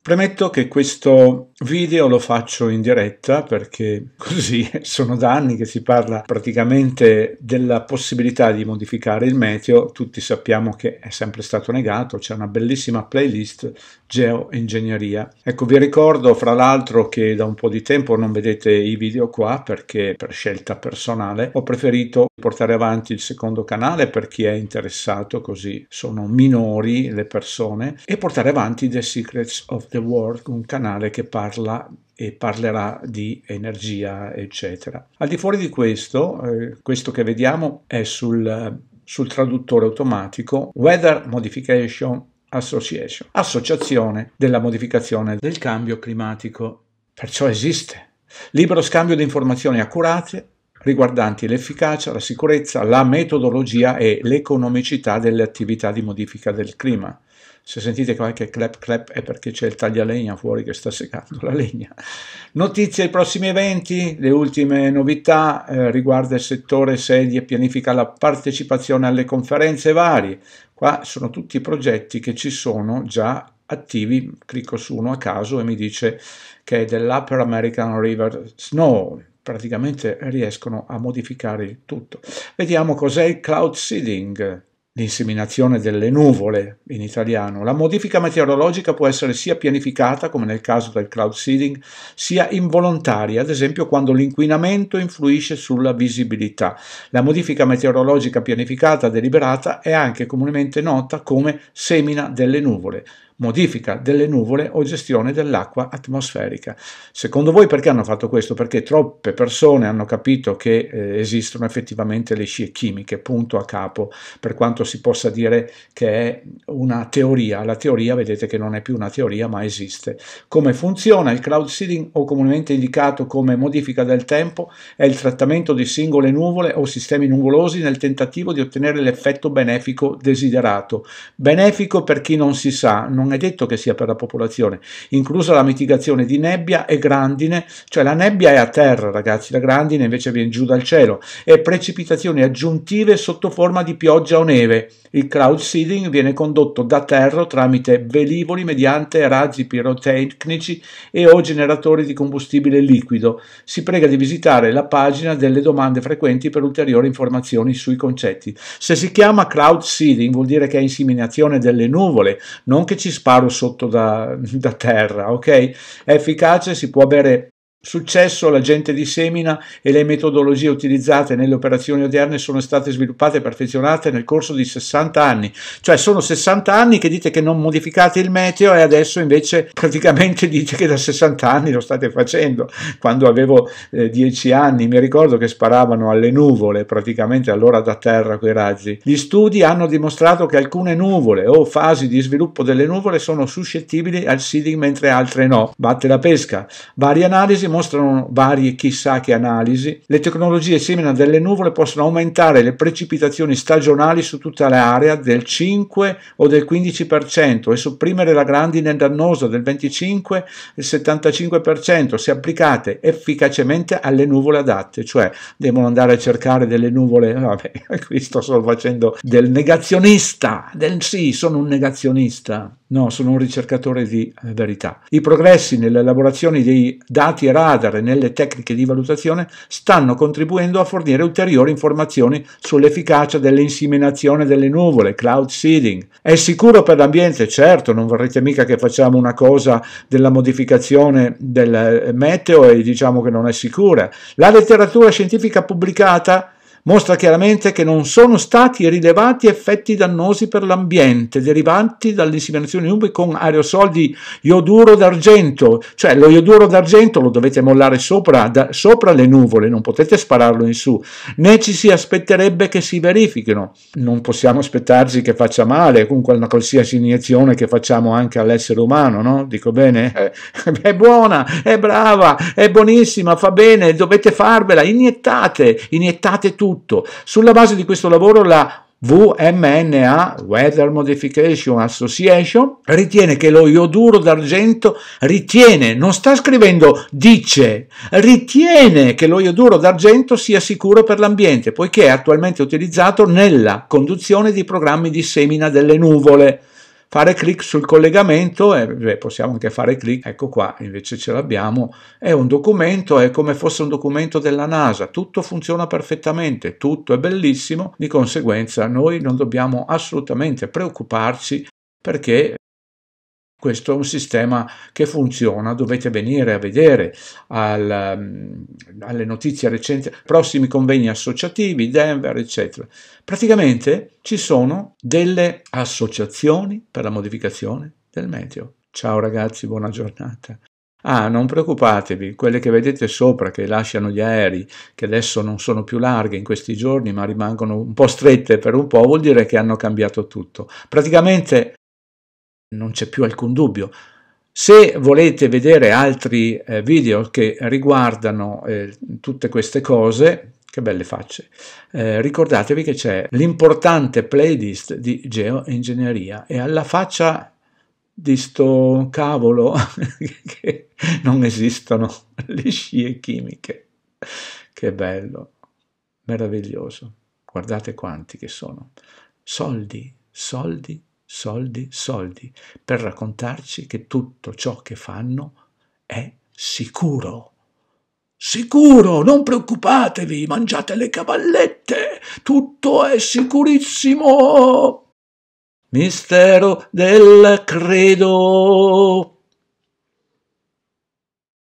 Premetto che questo video lo faccio in diretta perché così sono da anni che si parla praticamente della possibilità di modificare il meteo, tutti sappiamo che è sempre stato negato, c'è una bellissima playlist geoingegneria. Ecco vi ricordo fra l'altro che da un po' di tempo non vedete i video qua perché per scelta personale ho preferito portare avanti il secondo canale per chi è interessato così sono minori le persone e portare avanti The Secrets of the World, un canale che parla e parlerà di energia, eccetera. Al di fuori di questo, eh, questo che vediamo è sul, sul traduttore automatico Weather Modification Association, associazione della modificazione del cambio climatico. Perciò esiste libero scambio di informazioni accurate riguardanti l'efficacia, la sicurezza, la metodologia e l'economicità delle attività di modifica del clima. Se sentite qualche clap clap è perché c'è il taglialegna fuori che sta secando la legna. Notizie i prossimi eventi, le ultime novità eh, riguardo il settore sedie pianifica la partecipazione alle conferenze varie. Qua sono tutti i progetti che ci sono già attivi, clicco su uno a caso e mi dice che è dell'Upper American River Snow, praticamente riescono a modificare il tutto. Vediamo cos'è il cloud seeding l'inseminazione delle nuvole in italiano. La modifica meteorologica può essere sia pianificata, come nel caso del cloud seeding, sia involontaria, ad esempio quando l'inquinamento influisce sulla visibilità. La modifica meteorologica pianificata deliberata è anche comunemente nota come semina delle nuvole modifica delle nuvole o gestione dell'acqua atmosferica. Secondo voi perché hanno fatto questo? Perché troppe persone hanno capito che eh, esistono effettivamente le scie chimiche, punto a capo, per quanto si possa dire che è una teoria. La teoria vedete che non è più una teoria ma esiste. Come funziona il cloud seeding o comunemente indicato come modifica del tempo è il trattamento di singole nuvole o sistemi nuvolosi nel tentativo di ottenere l'effetto benefico desiderato. Benefico per chi non si sa, non non è detto che sia per la popolazione, inclusa la mitigazione di nebbia e grandine, cioè la nebbia è a terra ragazzi, la grandine invece viene giù dal cielo, e precipitazioni aggiuntive sotto forma di pioggia o neve. Il cloud seeding viene condotto da terra tramite velivoli mediante razzi pirotecnici e o generatori di combustibile liquido. Si prega di visitare la pagina delle domande frequenti per ulteriori informazioni sui concetti. Se si chiama cloud seeding vuol dire che è inseminazione delle nuvole, non che ci sparo sotto da, da terra, ok? È efficace, si può bere Successo, l'agente di semina e le metodologie utilizzate nelle operazioni odierne sono state sviluppate e perfezionate nel corso di 60 anni, cioè sono 60 anni che dite che non modificate il meteo e adesso invece praticamente dite che da 60 anni lo state facendo. Quando avevo eh, 10 anni mi ricordo che sparavano alle nuvole praticamente all'ora da terra quei razzi. Gli studi hanno dimostrato che alcune nuvole o fasi di sviluppo delle nuvole sono suscettibili al seeding mentre altre no. Batte la pesca. Varie analisi mostrano varie chissà che analisi, le tecnologie semina delle nuvole possono aumentare le precipitazioni stagionali su tutta l'area del 5 o del 15% e sopprimere la grandine dannosa del 25 e 75% se applicate efficacemente alle nuvole adatte, cioè devono andare a cercare delle nuvole, vabbè, qui sto solo facendo del negazionista, del sì, sono un negazionista, no, sono un ricercatore di eh, verità. I progressi nell'elaborazione dei dati errati radar e nelle tecniche di valutazione stanno contribuendo a fornire ulteriori informazioni sull'efficacia dell'inseminazione delle nuvole, cloud seeding. È sicuro per l'ambiente, certo, non vorrete mica che facciamo una cosa della modificazione del meteo e diciamo che non è sicura. La letteratura scientifica pubblicata mostra chiaramente che non sono stati rilevati effetti dannosi per l'ambiente derivanti dall'inseminazione di ubi con aerosol di ioduro d'argento, cioè lo ioduro d'argento lo dovete mollare sopra, da, sopra le nuvole, non potete spararlo in su, né ci si aspetterebbe che si verifichino, non possiamo aspettarci che faccia male con una qualsiasi iniezione che facciamo anche all'essere umano, no? Dico bene, eh. è buona, è brava, è buonissima, fa bene, dovete farvela, iniettate, iniettate tutto tutto. Sulla base di questo lavoro la WMNA, Weather Modification Association, ritiene che lo ioduro d'argento ritiene, non sta scrivendo dice, ritiene che lo ioduro d'argento sia sicuro per l'ambiente, poiché è attualmente utilizzato nella conduzione di programmi di semina delle nuvole fare clic sul collegamento e eh, beh, possiamo anche fare clic, ecco qua, invece ce l'abbiamo, è un documento, è come fosse un documento della NASA, tutto funziona perfettamente, tutto è bellissimo, di conseguenza noi non dobbiamo assolutamente preoccuparci perché questo è un sistema che funziona, dovete venire a vedere al, mm, alle notizie recenti, prossimi convegni associativi, Denver, eccetera. Praticamente ci sono delle associazioni per la modificazione del meteo. Ciao ragazzi, buona giornata. Ah, non preoccupatevi, quelle che vedete sopra che lasciano gli aerei, che adesso non sono più larghe in questi giorni, ma rimangono un po' strette per un po', vuol dire che hanno cambiato tutto. Praticamente non c'è più alcun dubbio. Se volete vedere altri eh, video che riguardano eh, tutte queste cose, che belle facce, eh, ricordatevi che c'è l'importante playlist di geoingegneria e alla faccia di sto cavolo che non esistono le scie chimiche. Che bello, meraviglioso. Guardate quanti che sono. Soldi, soldi soldi, soldi, per raccontarci che tutto ciò che fanno è sicuro. Sicuro, non preoccupatevi, mangiate le cavallette, tutto è sicurissimo. Mistero del credo.